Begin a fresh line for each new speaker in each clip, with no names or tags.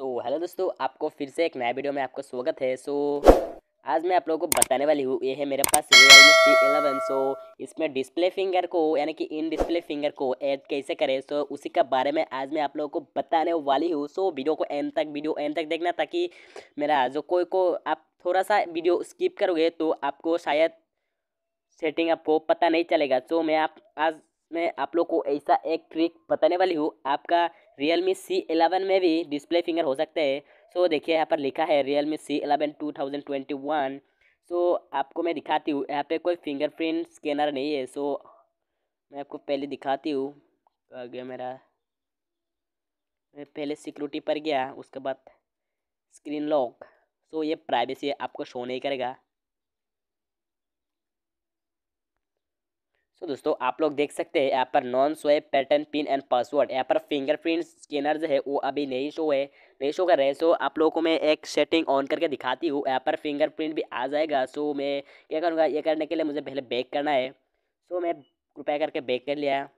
सो so, hello दोस्तों आपको फिर से एक नया वीडियो में आपका स्वागत है सो so, आज मैं आप लोगों को बताने वाली हूँ ये है मेरे पास रियलमी सी एलेवन सो इसमें डिस्प्ले फिंगर को यानी कि इन डिस्प्ले फिंगर को ऐड कैसे करें सो so, उसी के बारे में आज मैं आप लोगों को बताने वाली हूँ सो so, वीडियो को एंड तक वीडियो एंड तक देखना ताकि मेरा जो कोई को आप थोड़ा सा वीडियो स्किप करोगे तो आपको शायद सेटिंग आपको पता नहीं चलेगा सो so, मैं आप आज मैं आप लोग को ऐसा एक ट्रिक बताने वाली हूँ आपका रियल मी सी एलेवन में भी डिस्प्ले फिंगर हो सकते हैं सो so, देखिए यहाँ पर लिखा है Realme C eleven two thousand twenty one so आपको मैं दिखाती हूँ यहाँ पे कोई फिंगरप्रिंट स्कैनर नहीं है सो so, मैं आपको पहले दिखाती हूँ आ गया मेरा मैं पहले सिक्योरिटी पर गया उसके बाद स्क्रीन लॉक सो so, ये प्राइवेसी आपको शो नहीं करेगा सो so, दोस्तों आप लोग देख सकते हैं यहाँ पर none swipe pattern pin and password यहाँ पर फिंगरप्रिंट स्कैनर जो है वो अभी नहीं शो है नहीं शो कर रहे सो आप लोगों को मैं एक सेटिंग ऑन करके दिखाती हूँ यहाँ पर फिंगरप्रिंट भी आ जाएगा सो so, मैं क्या करूँगा ये करने के लिए मुझे पहले बैक करना है सो so, मैं कृपया करके बैक कर लिया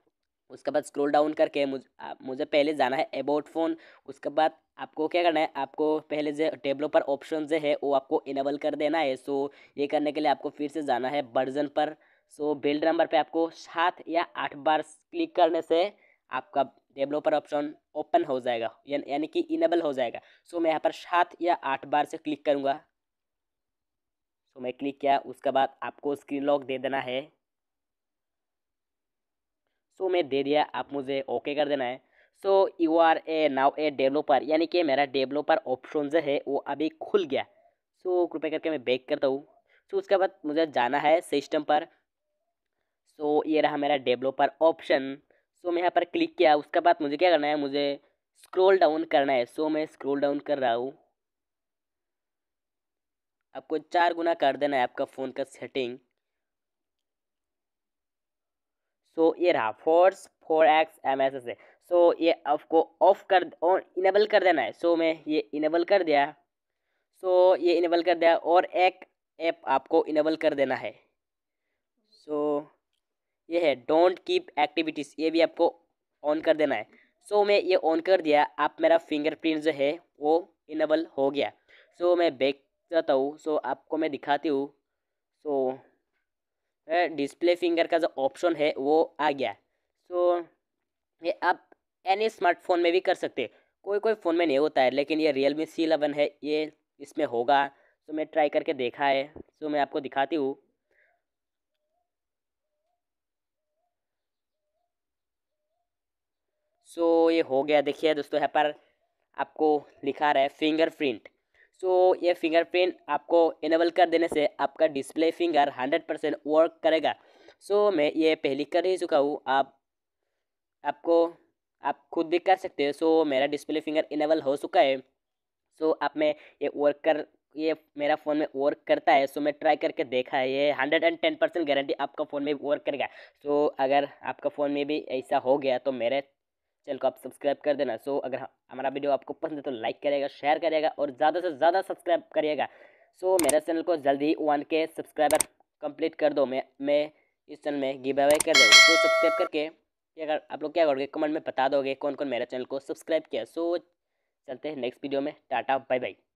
उसके बाद स्क्रोल डाउन करके मुझे मुझे पहले जाना है अबाउट फ़ोन उसके बाद आपको क्या करना है आपको पहले जो डेवलपर ऑप्शन जो है वो आपको इनेबल कर देना है सो ये करने के लिए आपको फिर से जाना है वर्जन पर सो बिल्ड नंबर पे आपको सात या आठ बार क्लिक करने से आपका डेवलपर ऑप्शन ओपन हो जाएगा यानी कि इनेबल हो जाएगा सो so, मैं यहाँ पर सात या आठ बार से क्लिक करूँगा सो so, मैं क्लिक किया उसके बाद आपको स्क्रीन लॉक दे देना है सो so, मैं दे दिया आप मुझे ओके कर देना है so you are a now a developer यानी कि मेरा डेवलपर ऑप्शन जो है वो अभी खुल गया सो so, कृपया करके मैं बैक करता हूँ सो so, उसके बाद मुझे जाना है सिस्टम पर सो तो ये रहा मेरा डेवलपर ऑप्शन सो मैं यहाँ पर क्लिक किया उसके बाद मुझे क्या करना है मुझे स्क्रॉल डाउन करना है सो मैं स्क्रॉल डाउन कर रहा हूँ आपको चार गुना कर देना है आपका फ़ोन का सेटिंग सो so, ये रहा force four x M S S so ये आपको ऑफ कर और इनेबल कर देना है सो so, मैं ये इनेबल कर दिया सो so, ये इनेबल कर दिया और एक ऐप आपको इनेबल कर देना है सो so, ये है डोंट कीप एक्टिविटीज़ ये भी आपको ऑन कर देना है सो so, मैं ये ऑन कर दिया आप मेरा फिंगरप्रिंट जो है वो इनेबल हो गया सो so, मैं बैक जाता हूँ सो so, आपको मैं दिखाती हूँ सो so, डिस्प्ले फिंगर का जो ऑप्शन है वो आ गया सो so, ये आप एनी स्मार्टफोन में भी कर सकते कोई कोई फ़ोन में नहीं होता है लेकिन ये रियल मी सी है ये इसमें होगा तो मैं ट्राई करके देखा है so, मैं आपको दिखाती हूँ सो so, ये हो गया देखिए दोस्तों यहाँ पर आपको लिखा रहा है फिंगर प्रिंट सो so, ये प्रिंट आपको इनेबल कर देने से आपका display finger hundred percent work करेगा सो so, मैं ये पहले कर ही चुका हूँ आप आपको आप खुद भी कर सकते हो सो so, मेरा डिस्प्ले फिंगर इनेबल हो चुका है सो so, आप में ये वर्क कर ये मेरा फ़ोन में वर्क करता है सो so, मैं ट्राई करके देखा है ये hundred and ten percent guarantee आपका फ़ोन में वर्क करेगा सो so, अगर आपका फ़ोन में भी ऐसा हो गया तो मेरे चैनल को आप सब्सक्राइब कर देना सो अगर हमारा वीडियो आपको पसंद है तो लाइक करेगा शेयर करेगा और ज़्यादा से ज़्यादा सब्सक्राइब करिएगा सो मेरे चैनल को जल्दी ही वन के सब्सक्राइबर कंप्लीट कर दो मैं मैं इस चैनल में गिव अवे कर दूँ सो सब्सक्राइब करके अगर आप लोग क्या करोगे कमेंट में बता दोगे कौन कौन मेरे चैनल को सब्सक्राइब किया सो चलते हैं नेक्स्ट वीडियो में टाटा बाय बाय